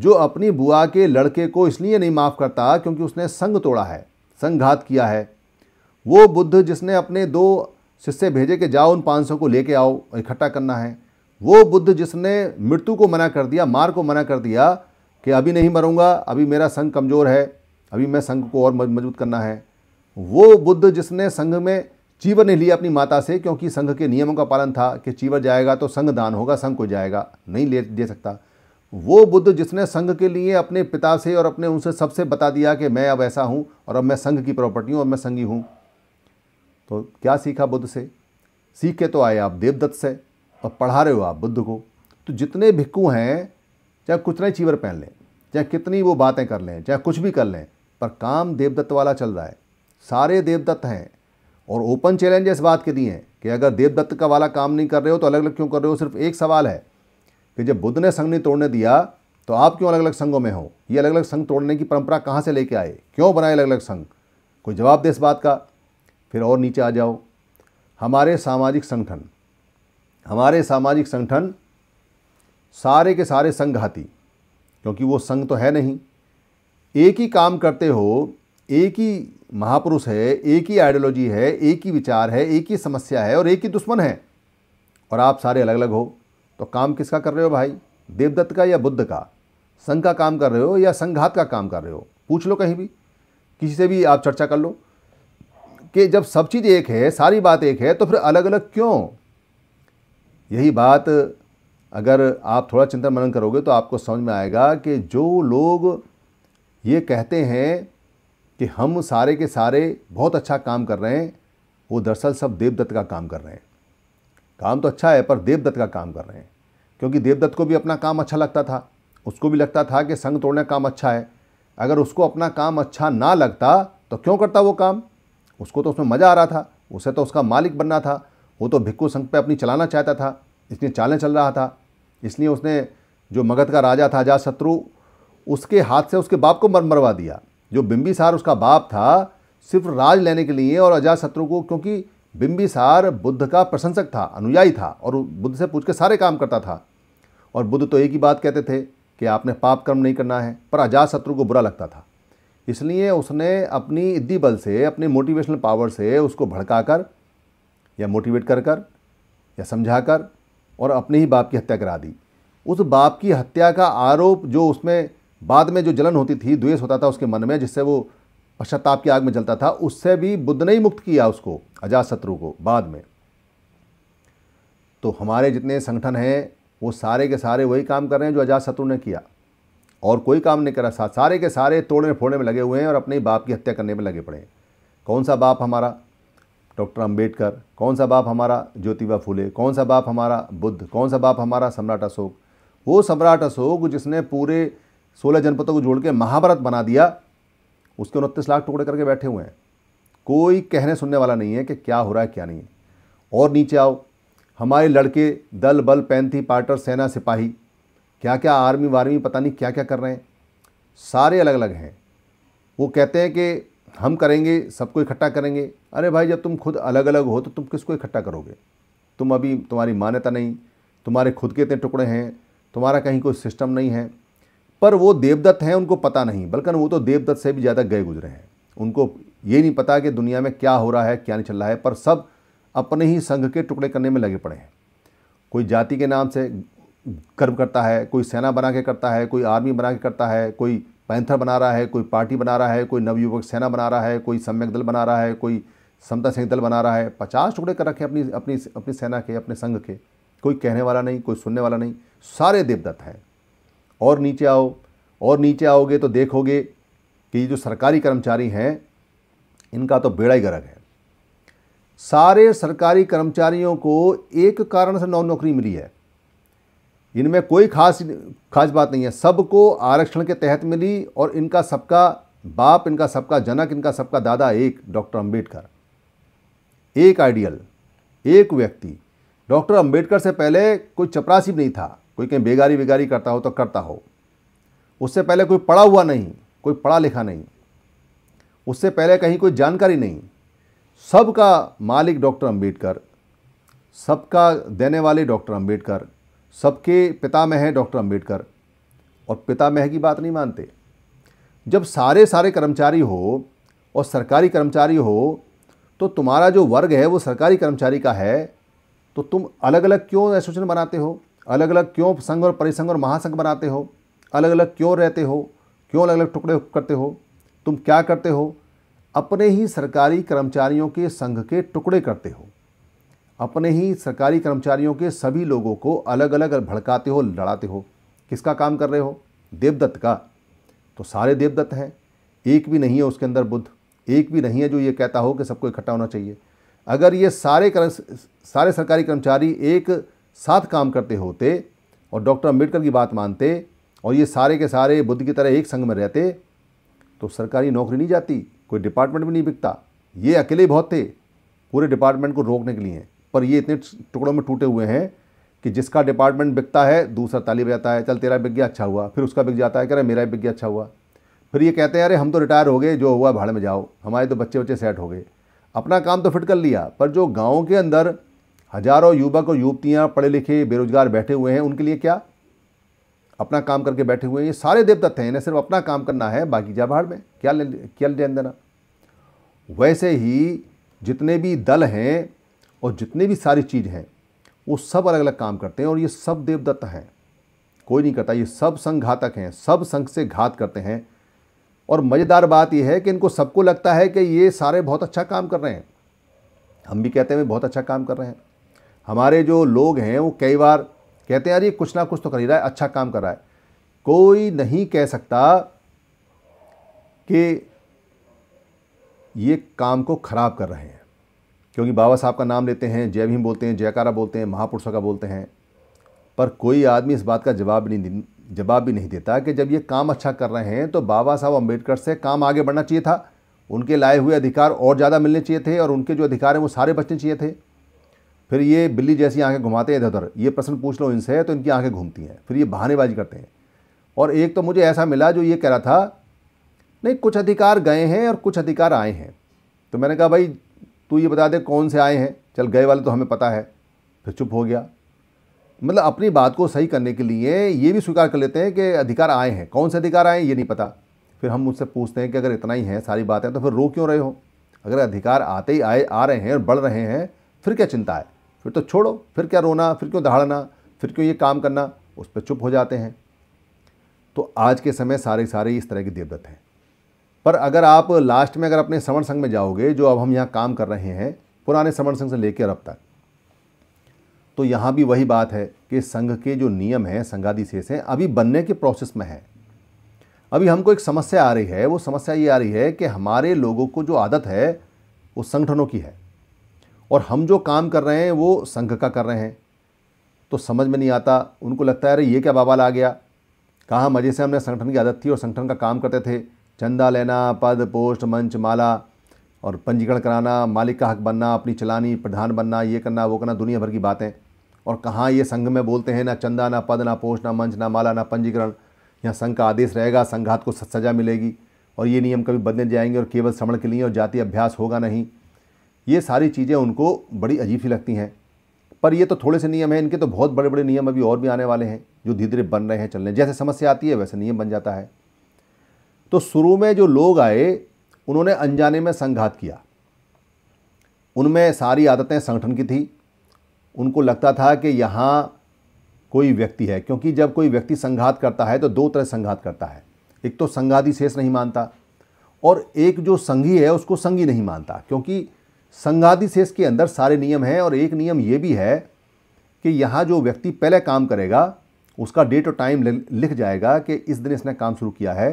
जो अपनी बुआ के लड़के को इसलिए नहीं माफ़ करता क्योंकि उसने संग तोड़ा है संघात किया है वो बुद्ध जिसने अपने दो शिष्य भेजे कि जाओ उन पाँच सौ को लेके आओ इकट्ठा करना है वो बुद्ध जिसने मृत्यु को मना कर दिया मार को मना कर दिया कि अभी नहीं मरूंगा अभी मेरा संघ कमज़ोर है अभी मैं संघ को और मजबूत करना है वो बुद्ध जिसने संघ में चीवर नहीं लिया अपनी माता से क्योंकि संघ के नियमों का पालन था कि चीवर जाएगा तो संघ दान होगा संघ को जाएगा नहीं ले दे सकता वो बुद्ध जिसने संघ के लिए अपने पिता से और अपने उनसे सबसे बता दिया कि मैं अब ऐसा हूँ और अब मैं संघ की प्रॉपर्टी हूँ और मैं संघी हूँ तो क्या सीखा बुद्ध से सीख के तो आए आप देवदत्त से और पढ़ा रहे हो आप बुद्ध को तो जितने भिक्कू हैं चाहे कुछ नहीं चीवर पहन लें चाहे कितनी वो बातें कर लें चाहे कुछ भी कर लें पर काम देवदत्त वाला चल रहा है सारे देवदत्त हैं और ओपन चैलेंज इस बात के लिए हैं कि अगर देवदत्त का वाला काम नहीं कर रहे हो तो अलग अलग क्यों कर रहे हो सिर्फ एक सवाल है कि जब बुद्ध ने संघ नहीं तोड़ने दिया तो आप क्यों अलग अलग संघों में हो ये अलग अलग संघ तोड़ने की परंपरा कहाँ से लेके आए क्यों बनाए अलग अलग संघ कोई जवाब दे इस बात का फिर और नीचे आ जाओ हमारे सामाजिक संगठन हमारे सामाजिक संगठन सारे के सारे संघाती क्योंकि वो संघ तो है नहीं एक ही काम करते हो एक ही महापुरुष है एक ही आइडियोलॉजी है एक ही विचार है एक ही समस्या है और एक ही दुश्मन है और आप सारे अलग अलग हो तो काम किसका कर रहे हो भाई देवदत्त का या बुद्ध का संघ का काम कर रहे हो या संघात का काम कर रहे हो पूछ लो कहीं भी किसी से भी आप चर्चा कर लो कि जब सब चीज़ एक है सारी बात एक है तो फिर अलग अलग क्यों यही बात अगर आप थोड़ा चिंतन मनन करोगे तो आपको समझ में आएगा कि जो लोग ये कहते हैं कि हम सारे के सारे बहुत अच्छा काम कर रहे हैं वो दरअसल सब देवदत्त का काम कर रहे हैं काम तो अच्छा है पर देवदत्त का काम कर रहे हैं क्योंकि देवदत्त को भी अपना काम अच्छा लगता था उसको भी लगता था कि संग तोड़ने काम अच्छा है अगर उसको अपना काम अच्छा ना लगता तो क्यों करता वो काम उसको तो उसमें मज़ा आ रहा था उसे तो उसका मालिक बनना था वो तो भिक्खू संघ पे अपनी चलाना चाहता था इसलिए चालें चल रहा था इसलिए उसने जो मगध का राजा था जा शत्रु उसके हाथ से उसके बाप को मर मरवा दिया जो बिम्बिसार उसका बाप था सिर्फ राज लेने के लिए और अजात शत्रु को क्योंकि बिंबिसार बुद्ध का प्रशंसक था अनुयायी था और बुद्ध से पूछ के सारे काम करता था और बुद्ध तो एक ही बात कहते थे कि आपने पाप कर्म नहीं करना है पर अजात शत्रु को बुरा लगता था इसलिए उसने अपनी इद्दी बल से अपने मोटिवेशनल पावर से उसको भड़काकर या मोटिवेट कर कर या कर और अपने ही बाप की हत्या करा दी उस बाप की हत्या का आरोप जो उसमें बाद में जो जलन होती थी द्वेष होता था उसके मन में जिससे वो पश्चाताप की आग में जलता था उससे भी बुद्ध ने ही मुक्त किया उसको अजात शत्रु को बाद में तो हमारे जितने संगठन हैं वो सारे के सारे वही काम कर रहे हैं जो अजात शत्रु ने किया और कोई काम नहीं करा सारे के सारे तोड़ने फोड़ने में लगे हुए हैं और अपने बाप की हत्या करने में लगे पड़े हैं कौन सा बाप हमारा डॉक्टर अंबेडकर कौन सा बाप हमारा ज्योतिबा फूले कौन सा बाप हमारा बुद्ध कौन सा बाप हमारा सम्राट अशोक वो सम्राट अशोक जिसने पूरे सोलह जनपदों को जोड़ के महाभारत बना दिया उसके उनतीस लाख टुकड़े करके बैठे हुए हैं कोई कहने सुनने वाला नहीं है कि क्या हो रहा है क्या नहीं है और नीचे आओ हमारे लड़के दल बल पैंथी पार्टर सेना सिपाही क्या क्या आर्मी वार्मी पता नहीं क्या क्या कर रहे हैं सारे अलग अलग हैं वो कहते हैं कि हम करेंगे सबको इकट्ठा करेंगे अरे भाई जब तुम खुद अलग अलग हो तो तुम किसको इकट्ठा करोगे तुम अभी तुम्हारी मान्यता नहीं तुम्हारे खुद के इतने टुकड़े हैं तुम्हारा कहीं कोई सिस्टम नहीं है पर वो देवदत्त हैं उनको पता नहीं बल्कि वो तो देवदत्त से भी ज़्यादा गए गुजरे हैं उनको ये नहीं पता कि दुनिया में क्या हो रहा है क्या नहीं चल रहा है पर सब अपने ही संघ के टुकड़े करने में लगे पड़े हैं कोई जाति के नाम से कर्म करता है कोई सेना बना के करता है कोई आर्मी बना के करता है कोई पैंथर बना रहा है कोई पार्टी बना रहा है कोई नवयुवक सेना बना रहा है कोई सम्यक दल बना रहा है कोई समता सैनिक दल बना रहा है पचास टुकड़े कर रखे अपनी अपनी अपनी सेना के अपने संघ के कोई कहने वाला नहीं कोई सुनने वाला नहीं सारे देवदत्त हैं और नीचे आओ और नीचे आओगे तो देखोगे कि ये जो सरकारी कर्मचारी हैं इनका तो बेड़ा ही गर्क है सारे सरकारी कर्मचारियों को एक कारण से नौ नौकरी मिली है इनमें कोई खास खास बात नहीं है सबको आरक्षण के तहत मिली और इनका सबका बाप इनका सबका जनक इनका सबका दादा एक डॉक्टर अंबेडकर एक आइडियल एक व्यक्ति डॉक्टर अंबेडकर से पहले कोई चपरासी नहीं था कोई कहीं बेगारी बेगारी करता हो तो करता हो उससे पहले कोई पढ़ा हुआ नहीं कोई पढ़ा लिखा नहीं उससे पहले कहीं कोई जानकारी नहीं सबका मालिक डॉक्टर अंबेडकर सबका देने वाले डॉक्टर अंबेडकर सबके पिता में है डॉक्टर अंबेडकर और पिता में है की बात नहीं मानते जब सारे सारे कर्मचारी हो और सरकारी कर्मचारी हो तो तुम्हारा जो वर्ग है वो सरकारी कर्मचारी का है तो तुम अलग अलग क्यों एसोसिएशन बनाते हो अलग अलग क्यों संघ और परिसंघ और महासंघ बनाते हो अलग अलग क्यों रहते हो क्यों अलग अलग टुकड़े करते हो तुम क्या करते हो अपने ही सरकारी कर्मचारियों के संघ के टुकड़े करते हो अपने ही सरकारी कर्मचारियों के सभी लोगों को अलग अलग भड़काते हो लड़ाते हो किसका काम कर रहे हो देवदत्त का तो सारे देवदत्त हैं एक भी नहीं है उसके अंदर बुद्ध एक भी नहीं है जो ये कहता हो कि सबको इकट्ठा होना चाहिए अगर ये सारे कर, सारे सरकारी कर्मचारी एक साथ काम करते होते और डॉक्टर अम्बेडकर की बात मानते और ये सारे के सारे बुद्ध की तरह एक संग में रहते तो सरकारी नौकरी नहीं जाती कोई डिपार्टमेंट भी नहीं बिकता ये अकेले बहुत थे पूरे डिपार्टमेंट को रोकने के लिए पर ये इतने टुकड़ों में टूटे हुए हैं कि जिसका डिपार्टमेंट बिकता है दूसरा ताली बजाता है चल तेरा बिक गया अच्छा हुआ फिर उसका बिक जाता है कह रहे मेरा बिक गया अच्छा हुआ फिर ये कहते हैं अरे हम तो रिटायर हो गए जो हुआ भाड़ में जाओ हमारे तो बच्चे बच्चे सेट हो गए अपना काम तो फिट कर लिया पर जो गाँव के अंदर हजारों युवक और युवतियाँ पढ़े लिखे बेरोजगार बैठे हुए हैं उनके लिए क्या अपना काम करके बैठे हुए हैं ये सारे देवदत्त हैं इन्हें सिर्फ अपना काम करना है बाकी जा भाड़ में क्या ले क्या लेन देना वैसे ही जितने भी दल हैं और जितने भी सारी चीज़ हैं वो सब अलग अलग काम करते हैं और ये सब देवदत्त हैं कोई नहीं करता ये सब संघ घातक हैं सब संघ से घात करते हैं और मज़ेदार बात यह है कि इनको सबको लगता है कि ये सारे बहुत अच्छा काम कर रहे हैं हम भी कहते हैं बहुत अच्छा काम कर रहे हैं हमारे जो लोग हैं वो कई बार कहते हैं यार ये कुछ ना कुछ तो कर ही रहा है अच्छा काम कर रहा है कोई नहीं कह सकता कि ये काम को ख़राब कर रहे हैं क्योंकि बाबा साहब का नाम लेते हैं जय भीम बोलते हैं जयकारा बोलते हैं महापुरुषों का बोलते हैं पर कोई आदमी इस बात का जवाब नहीं जवाब भी नहीं देता कि जब ये काम अच्छा कर रहे हैं तो बाबा साहब अम्बेडकर से काम आगे बढ़ना चाहिए था उनके लाए हुए अधिकार और ज़्यादा मिलने चाहिए थे और उनके जो अधिकार हैं वो सारे बचने चाहिए थे फिर ये बिल्ली जैसी आंखें घुमाते हैं इधर उधर ये प्रश्न पूछ लो इनसे तो इनकी आंखें घूमती हैं फिर ये बहानेबाजी करते हैं और एक तो मुझे ऐसा मिला जो ये कह रहा था नहीं कुछ अधिकार गए हैं और कुछ अधिकार आए हैं तो मैंने कहा भाई तू ये बता दे कौन से आए हैं चल गए वाले तो हमें पता है फिर चुप हो गया मतलब अपनी बात को सही करने के लिए ये भी स्वीकार कर लेते हैं कि अधिकार आए हैं कौन से अधिकार आए हैं ये नहीं पता फिर हम मुझसे पूछते हैं कि अगर इतना ही है सारी बात है तो फिर रो क्यों रहे हो अगर अधिकार आते ही आए आ रहे हैं और बढ़ रहे हैं फिर क्या चिंता है फिर तो छोड़ो फिर क्या रोना फिर क्यों दहाड़ना फिर क्यों ये काम करना उस पर चुप हो जाते हैं तो आज के समय सारे सारे इस तरह की देवदत्त हैं पर अगर आप लास्ट में अगर अपने समर संघ में जाओगे जो अब हम यहाँ काम कर रहे हैं पुराने समर संघ से लेकर अब तक तो यहाँ भी वही बात है कि संघ के जो नियम हैं शेष हैं अभी बनने के प्रोसेस में है अभी हमको एक समस्या आ रही है वो समस्या ये आ रही है कि हमारे लोगों को जो आदत है वो संगठनों की है और हम जो काम कर रहे हैं वो संघ का कर रहे हैं तो समझ में नहीं आता उनको लगता है अरे ये क्या बवाल आ गया कहाँ मज़े से हमने संगठन की आदत थी और संगठन का काम करते थे चंदा लेना पद पोस्ट मंच माला और पंजीकरण कराना मालिक का हक बनना अपनी चलानी प्रधान बनना ये करना वो करना दुनिया भर की बातें और कहाँ ये संघ में बोलते हैं ना चंदा ना पद ना पोस्ट ना मंच ना माला ना पंजीकरण यहाँ संघ का आदेश रहेगा संघात को सजा मिलेगी और ये नियम कभी बदले जाएंगे और केवल श्रमण के लिए और जाति अभ्यास होगा नहीं ये सारी चीज़ें उनको बड़ी अजीब सी लगती हैं पर ये तो थोड़े से नियम हैं इनके तो बहुत बड़े बड़े नियम अभी और भी आने वाले हैं जो धीरे धीरे बन रहे हैं चलने जैसे समस्या आती है वैसे नियम बन जाता है तो शुरू में जो लोग आए उन्होंने अनजाने में संघात किया उनमें सारी आदतें संगठन की थी उनको लगता था कि यहाँ कोई व्यक्ति है क्योंकि जब कोई व्यक्ति संघात करता है तो दो तरह संघात करता है एक तो संघाती शेष नहीं मानता और एक जो संघी है उसको संघी नहीं मानता क्योंकि संघाती शेष के अंदर सारे नियम हैं और एक नियम ये भी है कि यहाँ जो व्यक्ति पहले काम करेगा उसका डेट और टाइम लिख जाएगा कि इस दिन इसने काम शुरू किया है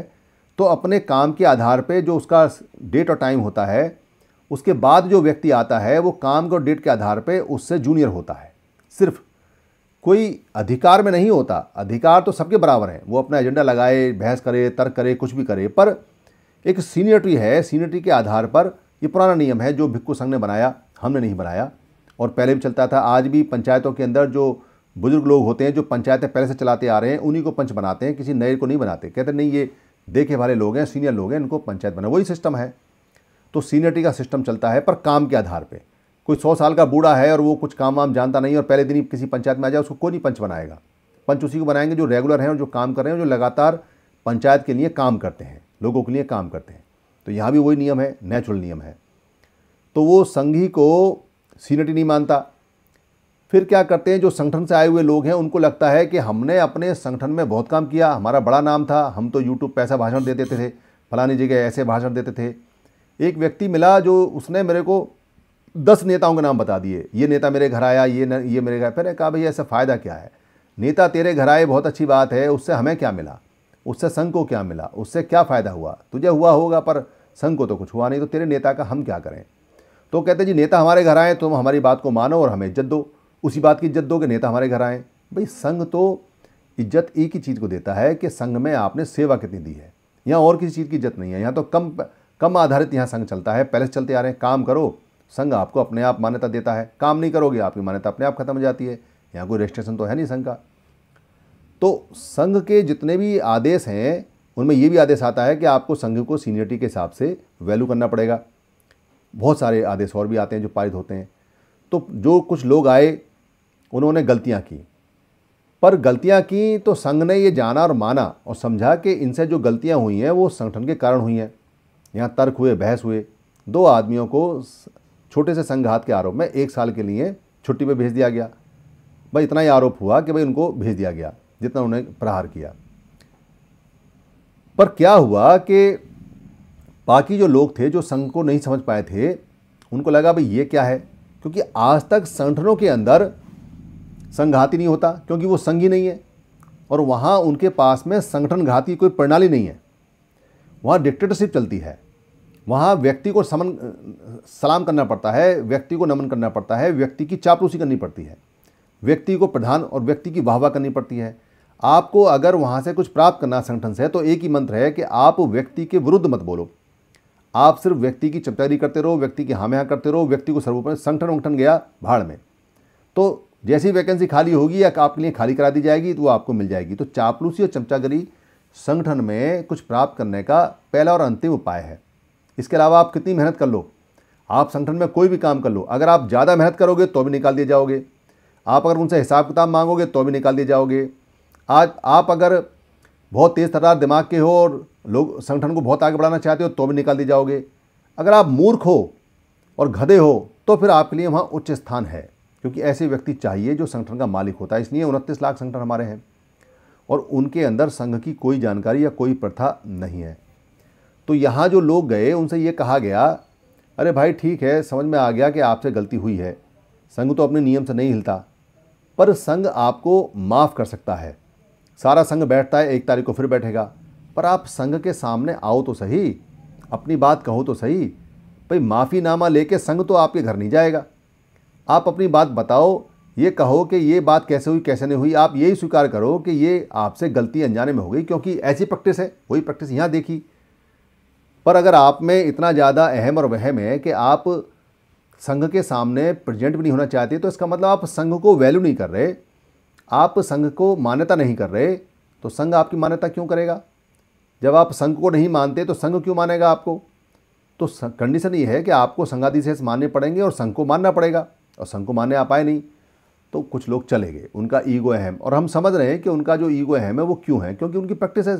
तो अपने काम के आधार पे जो उसका डेट और टाइम होता है उसके बाद जो व्यक्ति आता है वो काम और डेट के आधार पे उससे जूनियर होता है सिर्फ कोई अधिकार में नहीं होता अधिकार तो सबके बराबर हैं वो अपना एजेंडा लगाए बहस करे तर्क करे कुछ भी करे पर एक सीनियरिटी है सीनियरिटी के आधार पर ये पुराना नियम है जो भिक्कू संघ ने बनाया हमने नहीं बनाया और पहले भी चलता था आज भी पंचायतों के अंदर जो बुजुर्ग लोग होते हैं जो पंचायतें पहले से चलाते आ रहे हैं उन्हीं को पंच बनाते हैं किसी नए को नहीं बनाते कहते नहीं ये देखे वाले लोग हैं सीनियर लोग हैं इनको पंचायत बना वही सिस्टम है तो सीनियरिटी का सिस्टम चलता है पर काम के आधार पर कोई सौ साल का बूढ़ा है और वो कुछ काम वाम जानता नहीं और पहले दिन ही किसी पंचायत में आ जाए उसको कोई नहीं पंच बनाएगा पंच उसी को बनाएंगे जो रेगुलर हैं और जो काम कर रहे हैं जो लगातार पंचायत के लिए काम करते हैं लोगों के लिए काम करते हैं तो यहाँ भी वही नियम है नेचुरल नियम है तो वो संघी को सीनियरिटी नहीं मानता फिर क्या करते हैं जो संगठन से आए हुए लोग हैं उनको लगता है कि हमने अपने संगठन में बहुत काम किया हमारा बड़ा नाम था हम तो यूट्यूब पर ऐसा भाषण दे देते थे फलानी जगह ऐसे भाषण देते थे एक व्यक्ति मिला जो उसने मेरे को दस नेताओं के नाम बता दिए ये नेता मेरे घर आया ये न, ये मेरे घर मैंने कहा भाई ऐसा फ़ायदा क्या है नेता तेरे घर आए बहुत अच्छी बात है उससे हमें क्या मिला उससे संघ को क्या मिला उससे क्या फ़ायदा हुआ तुझे हुआ होगा पर संघ को तो कुछ हुआ नहीं तो तेरे नेता का हम क्या करें तो कहते जी नेता हमारे घर आए तुम हमारी बात को मानो और हमें इज्जत दो उसी बात की इज्जत दो कि नेता हमारे घर आए भाई संघ तो इज्जत एक ही चीज़ को देता है कि संघ में आपने सेवा कितनी दी है यहाँ और किसी चीज़ की इज्जत नहीं है यहाँ तो कम कम आधारित यहाँ संघ चलता है पहले चलते आ रहे हैं काम करो संघ आपको अपने आप मान्यता देता है काम नहीं करोगे आपकी मान्यता अपने आप खत्म हो जाती है यहाँ कोई रजिस्ट्रेशन तो है नहीं संघ का तो संघ के जितने भी आदेश हैं उनमें ये भी आदेश आता है कि आपको संघ को सीनियरिटी के हिसाब से वैल्यू करना पड़ेगा बहुत सारे आदेश और भी आते हैं जो पारित होते हैं तो जो कुछ लोग आए उन्होंने गलतियाँ की पर गलतियाँ की तो संघ ने ये जाना और माना और समझा कि इनसे जो गलतियाँ हुई हैं वो संगठन के कारण हुई हैं यहाँ तर्क हुए बहस हुए दो आदमियों को छोटे से संघात के आरोप में एक साल के लिए छुट्टी पे भेज दिया गया भाई इतना ही आरोप हुआ कि भाई उनको भेज दिया गया जितना उन्हें प्रहार किया पर क्या हुआ कि बाकी जो लोग थे जो संघ को नहीं समझ पाए थे उनको लगा भाई ये क्या है क्योंकि आज तक संगठनों के अंदर संघाती नहीं होता क्योंकि वो संघ ही नहीं है और वहाँ उनके पास में संगठन घाती कोई प्रणाली नहीं है वहाँ डिक्टेटरशिप चलती है वहाँ व्यक्ति को समन सलाम करना पड़ता है व्यक्ति को नमन करना पड़ता है व्यक्ति की चापलूसी करनी पड़ती है व्यक्ति को प्रधान और व्यक्ति की वाहवा करनी पड़ती है आपको अगर वहाँ से कुछ प्राप्त करना संगठन से तो एक ही मंत्र है कि आप व्यक्ति के विरुद्ध मत बोलो आप सिर्फ व्यक्ति की चपचारी करते रहो व्यक्ति की हाँ करते रहो व्यक्ति को सर्वोपरि संगठन वंगठन गया भाड़ में तो जैसी वैकेंसी खाली होगी या आपके लिए खाली करा दी जाएगी तो वो आपको मिल जाएगी तो चापलूसी और चमचागरी संगठन में कुछ प्राप्त करने का पहला और अंतिम उपाय है इसके अलावा आप कितनी मेहनत कर लो आप संगठन में कोई भी काम कर लो अगर आप ज़्यादा मेहनत करोगे तो भी निकाल दिए जाओगे आप अगर उनसे हिसाब किताब मांगोगे तो भी निकाल दिए जाओगे आज आप अगर बहुत तेज़ तरार दिमाग के हो और लोग संगठन को बहुत आगे बढ़ाना चाहते हो तो भी निकाल दिए जाओगे अगर आप मूर्ख हो और गधे हो तो फिर आपके लिए वहाँ उच्च स्थान है क्योंकि ऐसे व्यक्ति चाहिए जो संगठन का मालिक होता है इसलिए उनतीस लाख संगठन हमारे हैं और उनके अंदर संघ की कोई जानकारी या कोई प्रथा नहीं है तो यहाँ जो लोग गए उनसे ये कहा गया अरे भाई ठीक है समझ में आ गया कि आपसे गलती हुई है संघ तो अपने नियम से नहीं हिलता पर संघ आपको माफ़ कर सकता है सारा संघ बैठता है एक तारीख को फिर बैठेगा पर आप संघ के सामने आओ तो सही अपनी बात कहो तो सही भाई माफ़ीनामा लेके संघ तो आपके घर नहीं जाएगा आप अपनी बात बताओ ये कहो कि ये बात कैसे हुई कैसे नहीं हुई आप यही स्वीकार करो कि ये आपसे गलती अनजाने में हो गई क्योंकि ऐसी प्रैक्टिस है वही प्रैक्टिस यहाँ देखी पर अगर आप में इतना ज़्यादा अहम और वहम है कि आप संघ के सामने प्रेजेंट भी नहीं होना चाहते तो इसका मतलब आप संघ को वैल्यू नहीं कर रहे आप संघ को मान्यता नहीं कर रहे तो संघ आपकी मान्यता क्यों करेगा जब आप संघ को नहीं मानते तो संघ क्यों मानेगा आपको तो कंडीशन ये है कि आपको संघाधि से मानने पड़ेंगे और संघ को मानना पड़ेगा और संघ को मानने आ पाए नहीं तो कुछ लोग चले गए उनका ईगो अहम और हम समझ रहे हैं कि उनका जो ईगो अहम है वो क्यों है क्योंकि उनकी प्रैक्टिस है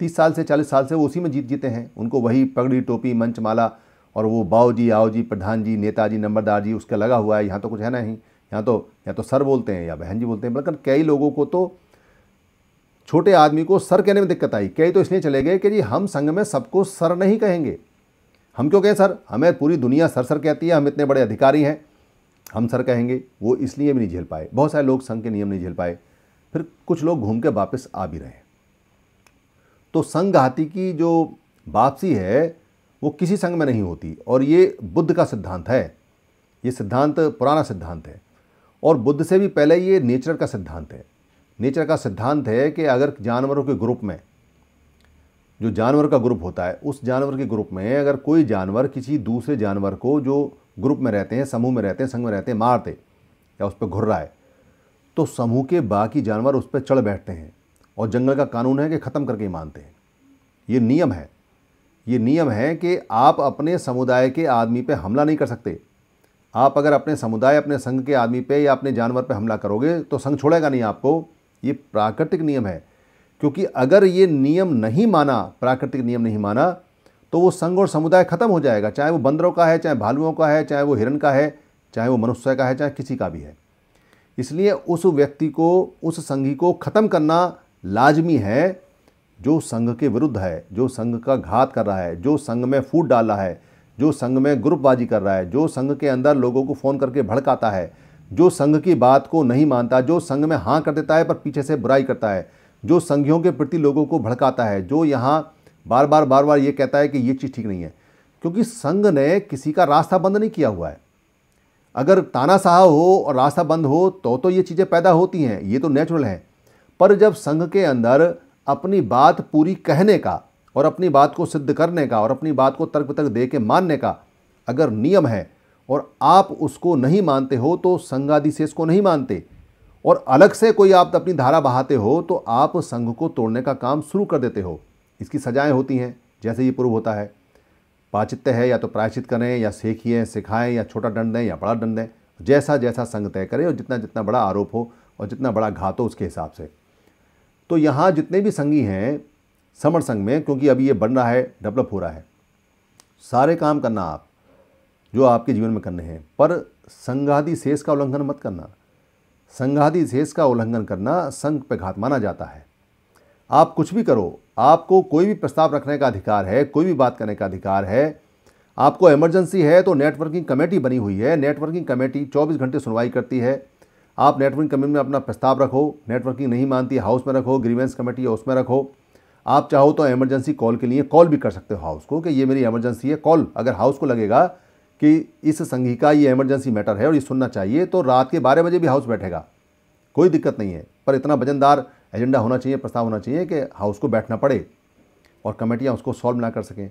तीस साल से चालीस साल से वो उसी में जीत जीते हैं उनको वही पगड़ी टोपी मंचमाला और वो बाऊ जी आओ जी प्रधान जी नेताजी नंबरदार जी उसका लगा हुआ है यहाँ तो कुछ है ना ही यहाँ तो या तो सर बोलते हैं या बहन जी बोलते हैं बल्कि कई लोगों को तो छोटे आदमी को सर कहने में दिक्कत आई कई तो इसलिए चले गए कि जी हम संघ में सबको सर नहीं कहेंगे हम क्यों कहें सर हमें पूरी दुनिया सर सर कहती है हम इतने बड़े अधिकारी हैं हम सर कहेंगे वो इसलिए भी नहीं झेल पाए बहुत सारे लोग संघ के नियम नहीं झेल पाए फिर कुछ लोग घूम के वापस आ भी रहे तो संघाती की जो वापसी है वो किसी संघ में नहीं होती और ये बुद्ध का सिद्धांत है ये सिद्धांत पुराना सिद्धांत है और बुद्ध से भी पहले ये नेचर का सिद्धांत है नेचर का सिद्धांत है कि अगर जानवरों के ग्रुप में जो जानवर का ग्रुप होता है उस जानवर के ग्रुप में अगर कोई जानवर किसी दूसरे जानवर को जो ग्रुप में रहते हैं समूह में रहते हैं संघ में रहते हैं मारते या उस पर घुर रहा है तो समूह के बाकी जानवर उस पर चढ़ बैठते हैं और जंगल का कानून है कि ख़त्म करके ही मानते हैं ये नियम है ये नियम है कि आप अपने समुदाय के आदमी पर हमला नहीं कर सकते आप अगर अपने समुदाय अपने संघ के आदमी पे या अपने जानवर पे हमला करोगे तो संघ छोड़ेगा नहीं आपको ये प्राकृतिक नियम है क्योंकि अगर ये नियम नहीं माना प्राकृतिक नियम नहीं माना तो वो संघ और समुदाय खत्म हो जाएगा चाहे वो बंदरों का है चाहे भालुओं का है चाहे वो हिरण का है चाहे वो मनुष्य का है चाहे किसी का भी है इसलिए उस व्यक्ति को उस संघी को ख़त्म करना लाजमी है जो संघ के विरुद्ध है जो संघ का घात कर रहा है जो संघ में फूट डाल रहा है जो संघ में ग्रुपबाजी कर रहा है जो संघ के अंदर लोगों को फ़ोन करके भड़काता है जो संघ की बात को नहीं मानता जो संघ में हाँ कर देता है पर पीछे से बुराई करता है जो संघियों के प्रति लोगों को भड़काता है जो यहाँ बार बार बार बार ये कहता है कि ये चीज़ ठीक नहीं है क्योंकि संघ ने किसी का रास्ता बंद नहीं किया हुआ है अगर ताना साहब हो और रास्ता बंद हो तो तो ये चीज़ें पैदा होती हैं ये तो नेचुरल है पर जब संघ के अंदर अपनी बात पूरी कहने का और अपनी बात को सिद्ध करने का और अपनी बात को तर्क तर्क दे के मानने का अगर नियम है और आप उसको नहीं मानते हो तो से इसको नहीं मानते और अलग से कोई आप अपनी धारा बहाते हो तो आप संघ को तोड़ने का काम शुरू कर देते हो इसकी सजाएं होती हैं जैसे ये पूर्व होता है पाचित्य है या तो प्रायश्चित करें या सेखिए सिखाएं या छोटा दंड दें या बड़ा दंड दें जैसा जैसा संग तय करें और जितना जितना बड़ा आरोप हो और जितना बड़ा घात हो उसके हिसाब से तो यहाँ जितने भी संगी हैं समर संघ में क्योंकि अभी ये बन रहा है डेवलप हो रहा है सारे काम करना आप जो आपके जीवन में करने हैं पर संघादि शेष का उल्लंघन मत करना संघादि शेष का उल्लंघन करना संघ पे घात माना जाता है आप कुछ भी करो आपको कोई भी प्रस्ताव रखने का अधिकार है कोई भी बात करने का अधिकार है आपको इमरजेंसी है तो नेटवर्किंग कमेटी बनी हुई है नेटवर्किंग कमेटी 24 घंटे सुनवाई करती है आप नेटवर्किंग कमेटी में अपना प्रस्ताव रखो नेटवर्किंग नहीं मानती हाउस में रखो ग्रीवेंस कमेटी हाउस में रखो आप चाहो तो इमरजेंसी कॉल के लिए कॉल भी कर सकते हो हाउस को कि ये मेरी इमरजेंसी है कॉल अगर हाउस को लगेगा कि इस संघी का ये इमरजेंसी मैटर है और ये सुनना चाहिए तो रात के बारह बजे भी हाउस बैठेगा कोई दिक्कत नहीं है पर इतना वजनदार एजेंडा होना चाहिए प्रस्ताव होना चाहिए कि हाउस को बैठना पड़े और कमेटियाँ उसको सॉल्व ना कर सकें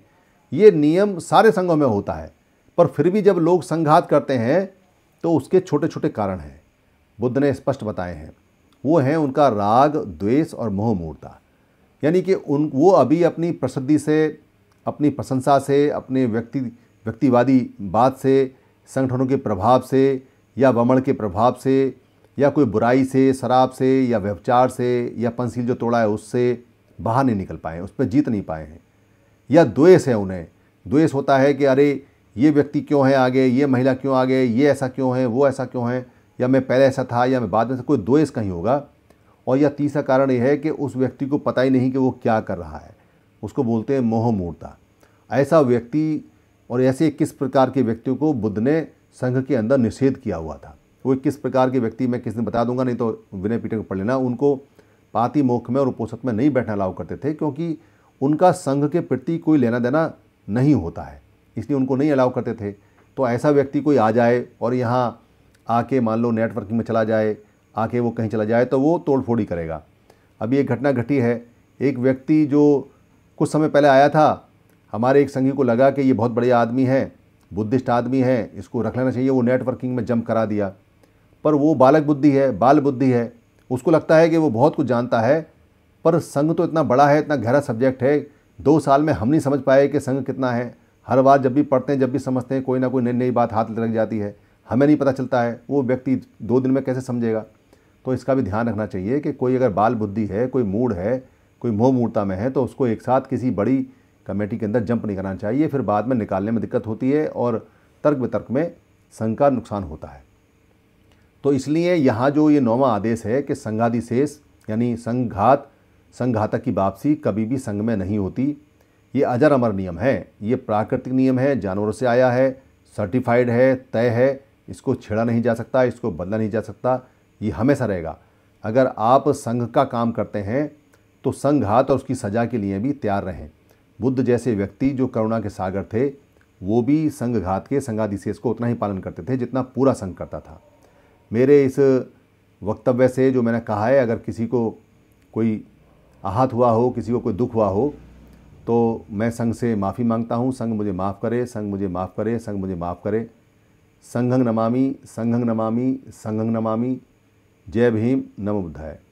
ये नियम सारे संघों में होता है पर फिर भी जब लोग संघात करते हैं तो उसके छोटे छोटे कारण हैं बुद्ध ने स्पष्ट बताए हैं वो हैं उनका राग द्वेष और मोह मूर्ता यानी कि उन वो अभी अपनी प्रसिद्धि से अपनी प्रशंसा से अपने व्यक्ति व्यक्तिवादी बात से संगठनों के प्रभाव से या वमण के प्रभाव से या कोई बुराई से शराब से या व्यवचार से या पंसील जो तोड़ा है उससे बाहर नहीं निकल पाए उस पर जीत नहीं पाए हैं या द्वेष है उन्हें द्वेष होता है कि अरे ये व्यक्ति क्यों है आगे ये महिला क्यों आगे ये ऐसा क्यों है वो ऐसा क्यों है या मैं पहले ऐसा था या मैं बाद में कोई द्वेष कहीं होगा और या तीसरा कारण यह है कि उस व्यक्ति को पता ही नहीं कि वो क्या कर रहा है उसको बोलते हैं मोहमूर्ता ऐसा व्यक्ति और ऐसे किस प्रकार के व्यक्तियों को बुद्ध ने संघ के अंदर निषेध किया हुआ था वो किस प्रकार के व्यक्ति मैं किस दिन बता दूंगा नहीं तो विनय पीठक पढ़ लेना उनको पाती मोख में और उपोषक में नहीं बैठना अलाउ करते थे क्योंकि उनका संघ के प्रति कोई लेना देना नहीं होता है इसलिए उनको नहीं अलाउ करते थे तो ऐसा व्यक्ति कोई आ जाए और यहाँ आके मान लो नेटवर्किंग में चला जाए आके वो कहीं चला जाए तो वो तोड़फोड़ी करेगा अभी एक घटना घटी है एक व्यक्ति जो कुछ समय पहले आया था हमारे एक संघी को लगा कि ये बहुत बड़े आदमी है बुद्धिस्ट आदमी है इसको रख लेना चाहिए वो नेटवर्किंग में जंप करा दिया पर वो बालक बुद्धि है बाल बुद्धि है उसको लगता है कि वो बहुत कुछ जानता है पर संघ तो इतना बड़ा है इतना गहरा सब्जेक्ट है दो साल में हम नहीं समझ पाए कि संघ कितना है हर बार जब भी पढ़ते हैं जब भी समझते हैं कोई ना कोई नई नई बात हाथ लग जाती है हमें नहीं पता चलता है वो व्यक्ति दो दिन में कैसे समझेगा तो इसका भी ध्यान रखना चाहिए कि कोई अगर बाल बुद्धि है कोई मूड है कोई मोह मूर्ता में है तो उसको एक साथ किसी बड़ी कमेटी के अंदर जंप नहीं करना चाहिए फिर बाद में निकालने में दिक्कत होती है और तर्क वितर्क में संघ का नुकसान होता है तो इसलिए यहाँ जो ये नौवा आदेश है कि संघादिशेष यानी संघात संघातक की वापसी कभी भी संघ में नहीं होती ये अजर अमर नियम है ये प्राकृतिक नियम है जानवरों से आया है सर्टिफाइड है तय है इसको छेड़ा नहीं जा सकता इसको बदला नहीं जा सकता ये हमेशा रहेगा अगर आप संघ का काम करते हैं तो संघात और उसकी सज़ा के लिए भी तैयार रहें बुद्ध जैसे व्यक्ति जो करुणा के सागर थे वो भी संघघात के संघाधिशेष को उतना ही पालन करते थे जितना पूरा संघ करता था मेरे इस वक्तव्य से जो मैंने कहा है अगर किसी को कोई आहत हुआ हो किसी को कोई दुख हुआ हो तो मैं संघ से माफ़ी मांगता हूँ संघ मुझे माफ़ करे संघ मुझे माफ़ करे संघ मुझे माफ़ करे संघंग नमामि संघंग नमामि संघंग नमामि जय भीम नमो बुद्धाय